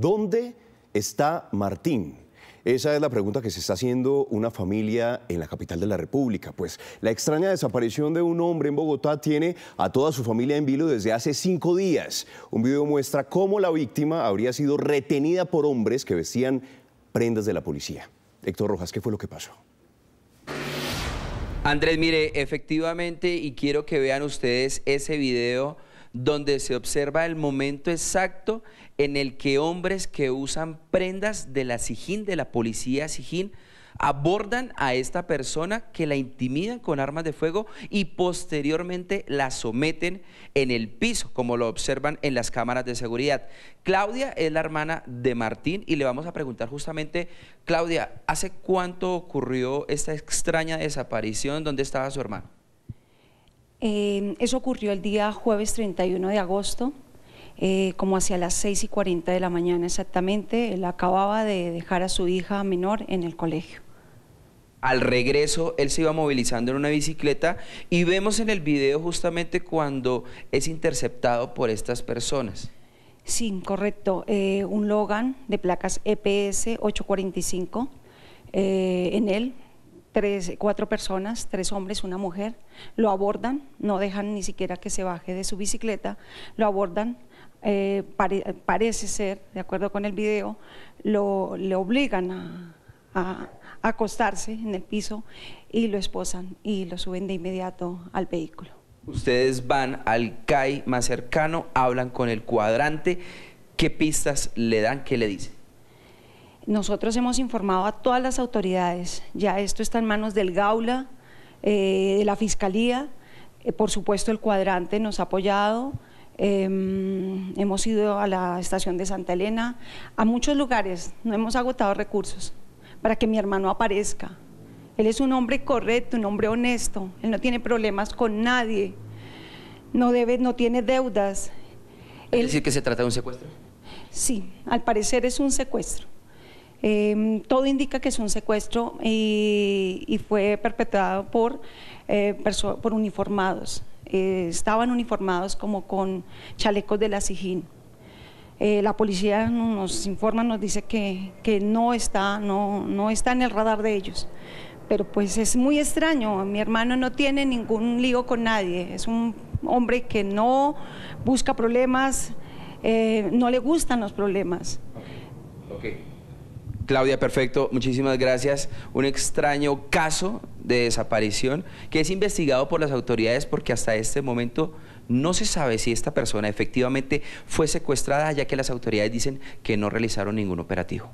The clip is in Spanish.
¿Dónde está Martín? Esa es la pregunta que se está haciendo una familia en la capital de la República. Pues la extraña desaparición de un hombre en Bogotá tiene a toda su familia en vilo desde hace cinco días. Un video muestra cómo la víctima habría sido retenida por hombres que vestían prendas de la policía. Héctor Rojas, ¿qué fue lo que pasó? Andrés, mire, efectivamente, y quiero que vean ustedes ese video donde se observa el momento exacto en el que hombres que usan prendas de la Sijín, de la policía Sijín, abordan a esta persona que la intimidan con armas de fuego y posteriormente la someten en el piso, como lo observan en las cámaras de seguridad. Claudia es la hermana de Martín y le vamos a preguntar justamente, Claudia, ¿hace cuánto ocurrió esta extraña desaparición? ¿Dónde estaba su hermano? Em, eso ocurrió el día jueves 31 de agosto, eh, como hacia las 6 y 40 de la mañana exactamente. Él acababa de dejar a su hija menor en el colegio. Al regreso, él se iba movilizando en una bicicleta y vemos en el video justamente cuando es interceptado por estas personas. Sí, correcto. Eh, un Logan de placas EPS 845 eh, en él tres, cuatro personas, tres hombres, una mujer, lo abordan, no dejan ni siquiera que se baje de su bicicleta, lo abordan, eh, parece ser, de acuerdo con el video, lo, le obligan a, acostarse en el piso y lo esposan y lo suben de inmediato al vehículo. Ustedes van al CAI más cercano, hablan con el cuadrante, ¿qué pistas le dan, qué le dicen? Nosotros hemos informado a todas las autoridades, ya esto está en manos del Gaula, eh, de la Fiscalía, eh, por supuesto el cuadrante nos ha apoyado, em, hemos ido a la estación de Santa Elena, a muchos lugares, no hemos agotado recursos para que mi hermano aparezca. Él es un hombre correcto, un hombre honesto, él no tiene problemas con nadie, no, debe, no tiene deudas. ¿Es decir que se trata de un secuestro? Sí, al parecer es un secuestro. Em, todo indica que es un secuestro y, fue perpetrado por, eh, por uniformados. Eh, estaban uniformados como con chalecos de la SIGIN. Eh, la policía nos informa, nos dice que, no, está, no, no está en el radar de ellos pero pues es muy extraño, mi hermano no tiene ningún lío con nadie, es un hombre que no busca problemas, no le gustan los problemas. Claudia, perfecto, muchísimas gracias. Un extraño caso de desaparición que es investigado por las autoridades porque hasta este momento no se sabe si esta persona efectivamente fue secuestrada, ya que las autoridades dicen que no realizaron ningún operativo.